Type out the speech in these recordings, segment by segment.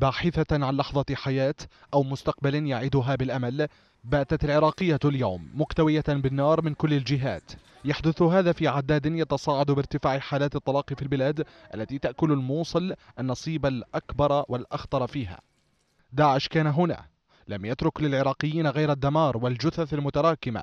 باحثة عن لحظة حياة أو مستقبل يعدها بالأمل باتت العراقية اليوم مكتوية بالنار من كل الجهات يحدث هذا في عداد يتصاعد بارتفاع حالات الطلاق في البلاد التي تأكل الموصل النصيب الأكبر والأخطر فيها داعش كان هنا لم يترك للعراقيين غير الدمار والجثث المتراكمة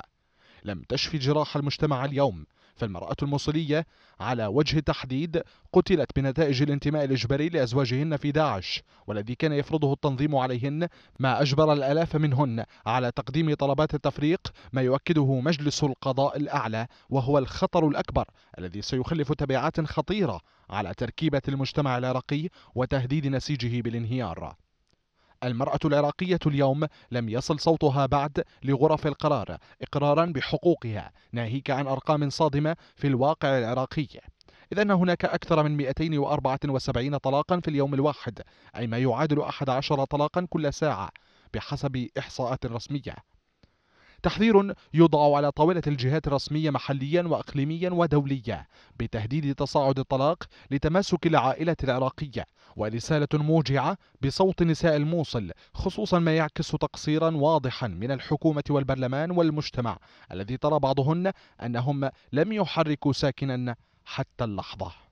لم تشفي جراح المجتمع اليوم فالمرأة الموصلية على وجه التحديد قتلت بنتائج الانتماء الإجباري لأزواجهن في داعش والذي كان يفرضه التنظيم عليهن ما أجبر الآلاف منهن على تقديم طلبات التفريق ما يؤكده مجلس القضاء الأعلى وهو الخطر الأكبر الذي سيخلف تبعات خطيرة على تركيبة المجتمع العراقي وتهديد نسيجه بالانهيار المرأة العراقية اليوم لم يصل صوتها بعد لغرف القرار إقرارا بحقوقها ناهيك عن أرقام صادمة في الواقع العراقي إذ أن هناك أكثر من 274 طلاقا في اليوم الواحد أي ما يعادل 11 طلاقا كل ساعة بحسب إحصاءات رسمية تحذير يوضع على طاولة الجهات الرسمية محليا وأقليميا ودوليا بتهديد تصاعد الطلاق لتماسك العائلة العراقية ورسالة موجعة بصوت نساء الموصل خصوصا ما يعكس تقصيرا واضحا من الحكومة والبرلمان والمجتمع الذي ترى بعضهن أنهم لم يحركوا ساكنا حتى اللحظة